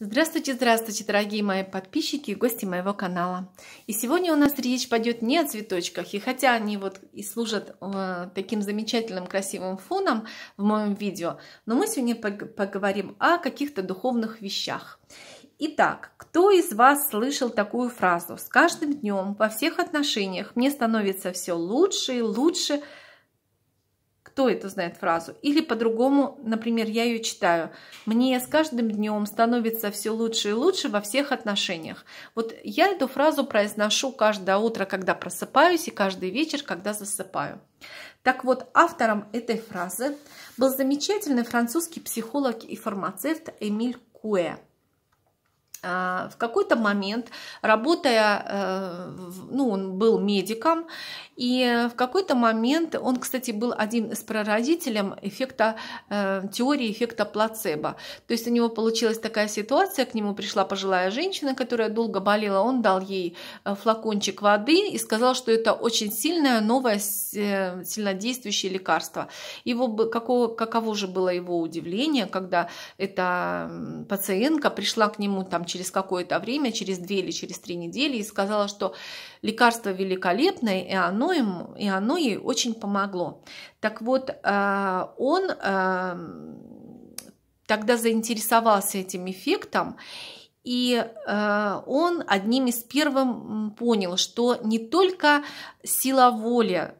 Здравствуйте, здравствуйте, дорогие мои подписчики и гости моего канала. И сегодня у нас речь пойдет не о цветочках, и хотя они вот и служат э, таким замечательным красивым фоном в моем видео, но мы сегодня поговорим о каких-то духовных вещах. Итак, кто из вас слышал такую фразу «С каждым днем во всех отношениях мне становится все лучше и лучше», кто это знает фразу. Или по-другому, например, я ее читаю. Мне с каждым днем становится все лучше и лучше во всех отношениях. Вот я эту фразу произношу каждое утро, когда просыпаюсь, и каждый вечер, когда засыпаю. Так вот, автором этой фразы был замечательный французский психолог и фармацевт Эмиль Куэ. А, в какой-то момент, работая, э, ну, он был медиком, и в какой-то момент, он, кстати, был один из прародителем эффекта, э, теории эффекта плацебо. То есть у него получилась такая ситуация, к нему пришла пожилая женщина, которая долго болела, он дал ей э, флакончик воды и сказал, что это очень сильное, новое, сильнодействующее лекарство. Его, каково, каково же было его удивление, когда эта пациентка пришла к нему там через какое-то время, через две или через три недели, и сказала, что лекарство великолепное, и оно, ему и оно ей очень помогло. Так вот, э, он э, тогда заинтересовался этим эффектом, и э, он одним из первым понял, что не только сила воли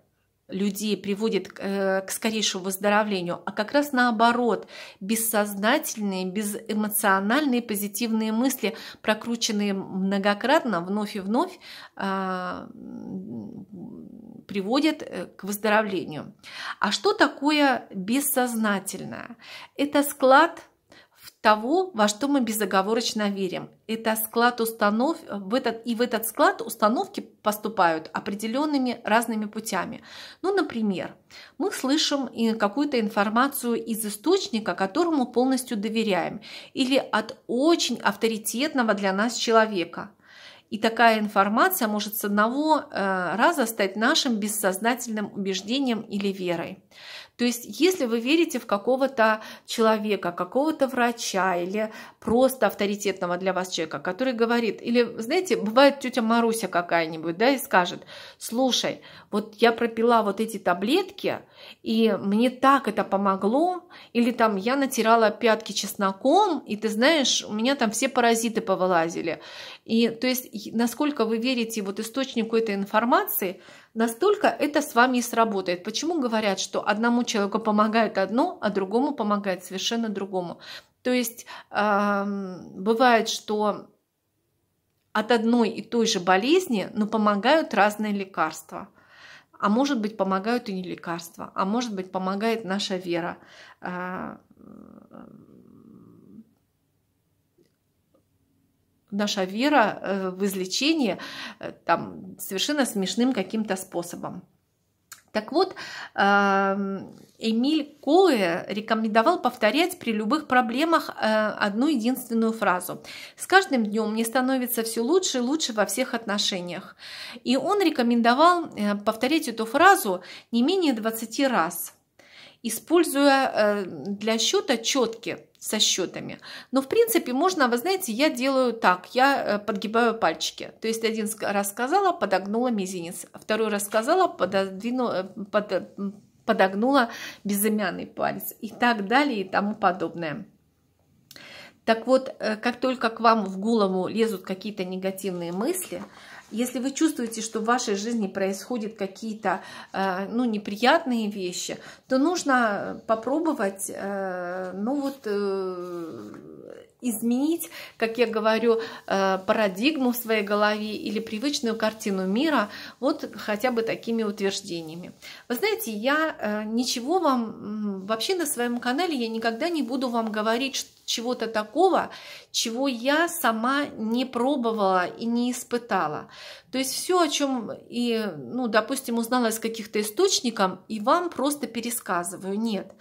людей приводит э, к скорейшему выздоровлению, а как раз наоборот, бессознательные, безэмоциональные позитивные мысли, прокрученные многократно, вновь и вновь, а, приводят э, к выздоровлению. А что такое бессознательное? Это склад того, во что мы безоговорочно верим. Это склад установ, э, в этот, и в этот склад установки поступают определенными разными путями. Ну, например, мы слышим какую-то информацию из источника, которому полностью доверяем, или от очень авторитетного для нас человека. И такая информация может с одного э, раза стать нашим бессознательным убеждением или верой. То есть, если вы верите в какого-то человека, какого-то врача или просто авторитетного для вас человека, который говорит, или, знаете, бывает тетя Маруся какая-нибудь, да, и скажет, слушай, вот я пропила вот эти таблетки, и мне так это помогло, или там я натирала пятки чесноком, и ты знаешь, у меня там все паразиты повылазили. И то есть, насколько вы верите вот источнику этой информации, настолько это с вами и сработает. Почему говорят, что одному человеку помогает одно, а другому помогает совершенно другому? То есть бывает, что от одной и той же болезни, но помогают разные лекарства. А может быть, помогают и не лекарства, а может быть, помогает наша вера а, наша вера э, в излечение э, там, совершенно смешным каким-то способом. Так вот, эм, Эмиль Коэ рекомендовал повторять при любых проблемах э, одну единственную фразу. С каждым днем мне становится все лучше и лучше во всех отношениях. И он рекомендовал повторять эту фразу не менее 20 раз – используя э, для счета четки со счетами. Но, в принципе, можно, вы знаете, я делаю так, я э, подгибаю пальчики. То есть один раз сказала, подогнула мизинец, второй раз сказала, пододвинула, э, под, подогнула безымянный палец и так далее и тому подобное. Так вот, как только к вам в голову лезут какие-то негативные мысли – если вы чувствуете, что в вашей жизни происходят какие-то э, ну, неприятные вещи, то нужно попробовать, э, ну вот э, изменить, как я говорю, парадигму в своей голове или привычную картину мира вот хотя бы такими утверждениями. Вы знаете, я ничего вам вообще на своем канале я никогда не буду вам говорить, что чего-то такого, чего я сама не пробовала и не испытала. То есть все, о чем и, ну, допустим, узнала из каких-то источников, и вам просто пересказываю. Нет.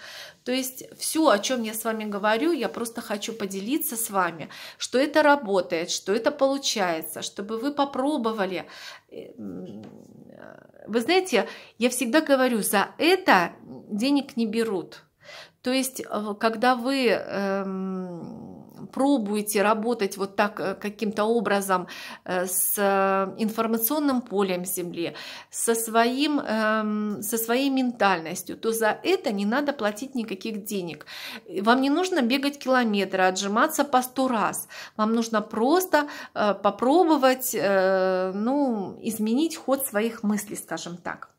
То есть все, о чем я с вами говорю, я просто хочу поделиться с вами, что это работает, что это получается, чтобы вы попробовали. Э, э, вы знаете, я всегда говорю, за это денег не берут. То есть, э, когда вы эм, пробуете работать вот так э, каким-то образом э, с э, информационным полем Земли, со, своим, эм, со своей ментальностью, то за это не надо платить никаких денег. Вам не нужно бегать километры, отжиматься по сто раз. Вам нужно просто э, попробовать э, ну, изменить ход своих мыслей, скажем так.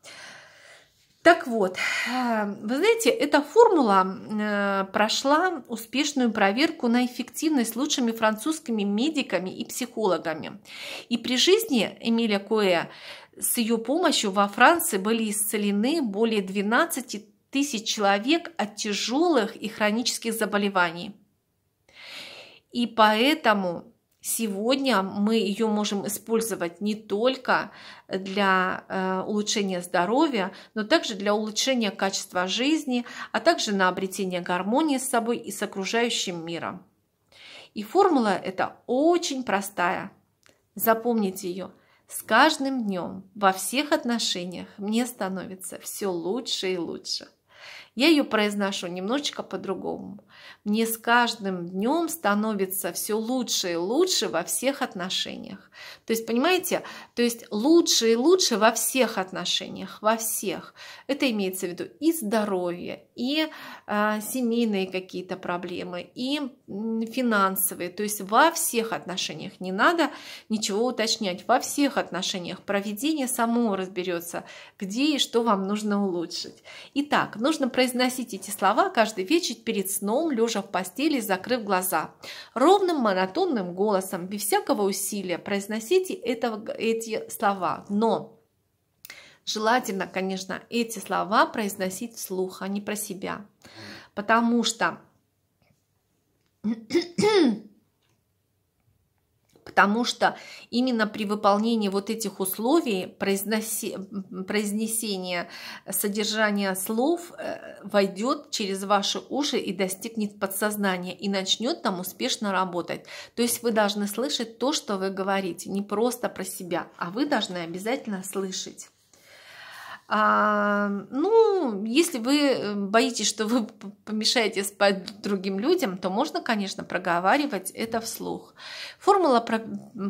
Так вот, эм, вы знаете, эта формула э, прошла успешную проверку на эффективность лучшими французскими медиками и психологами. И при жизни Эмиля Коэ с ее помощью во Франции были исцелены более 12 тысяч человек от тяжелых и хронических заболеваний. И поэтому Сегодня мы ее можем использовать не только для э, улучшения здоровья, но также для улучшения качества жизни, а также на обретение гармонии с собой и с окружающим миром. И формула эта очень простая. Запомните ее. С каждым днем во всех отношениях мне становится все лучше и лучше. Я ее произношу немножечко по-другому. Мне с каждым днем становится все лучше и лучше во всех отношениях. То есть, понимаете, то есть лучше и лучше во всех отношениях, во всех. Это имеется в виду и здоровье, и э, семейные какие-то проблемы, и финансовые. То есть во всех отношениях не надо ничего уточнять. Во всех отношениях проведение само разберется, где и что вам нужно улучшить. Итак, нужно произносить эти слова каждый вечер перед сном, лежа в постели, закрыв глаза. Ровным монотонным голосом, без всякого усилия, произносите это, эти слова. Но желательно, конечно, эти слова произносить вслух, а не про себя. Потому что потому что именно при выполнении вот этих условий произноси, произнесение содержания слов э, войдет через ваши уши и достигнет подсознания и начнет там успешно работать. То есть вы должны слышать то, что вы говорите, не просто про себя, а вы должны обязательно слышать. А, ну, если вы э, боитесь, что вы помешаете спать другим людям, то можно, конечно, проговаривать это вслух. Формула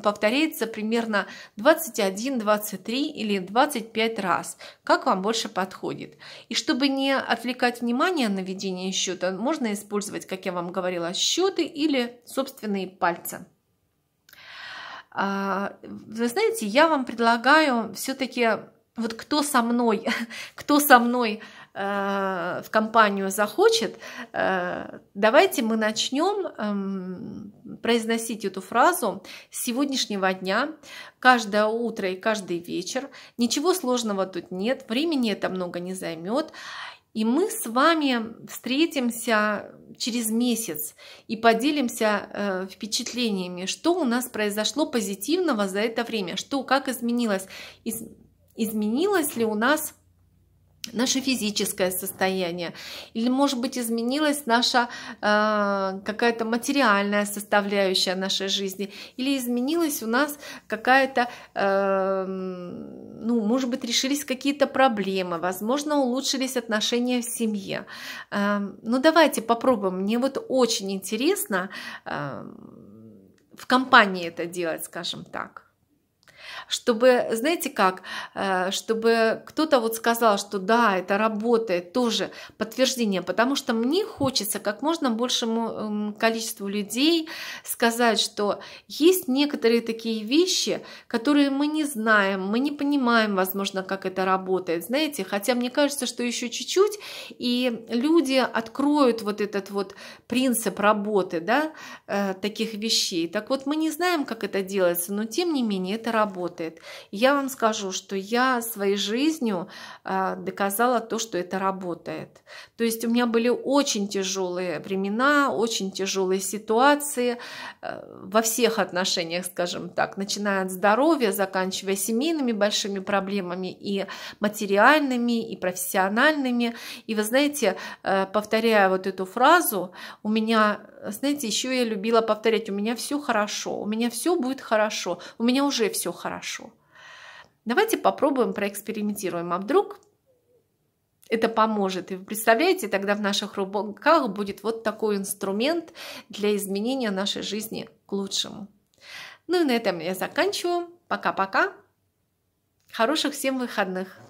повторяется примерно 21, 23 или 25 раз, как вам больше подходит. И чтобы не отвлекать внимание на ведение счета, можно использовать, как я вам говорила, счеты или собственные пальцы. А, вы знаете, я вам предлагаю все-таки вот кто со мной, кто со мной э, в компанию захочет, э, давайте мы начнем эм, произносить эту фразу с сегодняшнего дня, каждое утро и каждый вечер. Ничего сложного тут нет, времени это много не займет. И мы с вами встретимся через месяц и поделимся э, впечатлениями, что у нас произошло позитивного за это время, что как изменилось изменилось ли у нас наше физическое состояние, или, может быть, изменилась наша э, какая-то материальная составляющая нашей жизни, или изменилась у нас какая-то, э, ну, может быть, решились какие-то проблемы, возможно, улучшились отношения в семье. Э, ну, давайте попробуем. Мне вот очень интересно э, в компании это делать, скажем так чтобы, знаете как, э, чтобы кто-то вот сказал, что да, это работает, тоже подтверждение, потому что мне хочется как можно большему эм, количеству людей сказать, что есть некоторые такие вещи, которые мы не знаем, мы не понимаем, возможно, как это работает, знаете, хотя мне кажется, что еще чуть-чуть, и люди откроют вот этот вот принцип работы, да, э, таких вещей. Так вот, мы не знаем, как это делается, но тем не менее это работает работает. я вам скажу, что я своей жизнью э, доказала то, что это работает. То есть у меня были очень тяжелые времена, очень тяжелые ситуации э, во всех отношениях, скажем так, начиная от здоровья, заканчивая семейными большими проблемами и материальными, и профессиональными. И вы знаете, э, повторяя вот эту фразу, у меня Э, знаете, еще я любила повторять, у меня все хорошо, у меня все будет хорошо, у меня уже все хорошо. Давайте попробуем, проэкспериментируем, а вдруг это поможет. И вы представляете, тогда в наших руках будет вот такой инструмент для изменения нашей жизни к лучшему. Ну и на этом я заканчиваю. Пока-пока. Хороших всем выходных.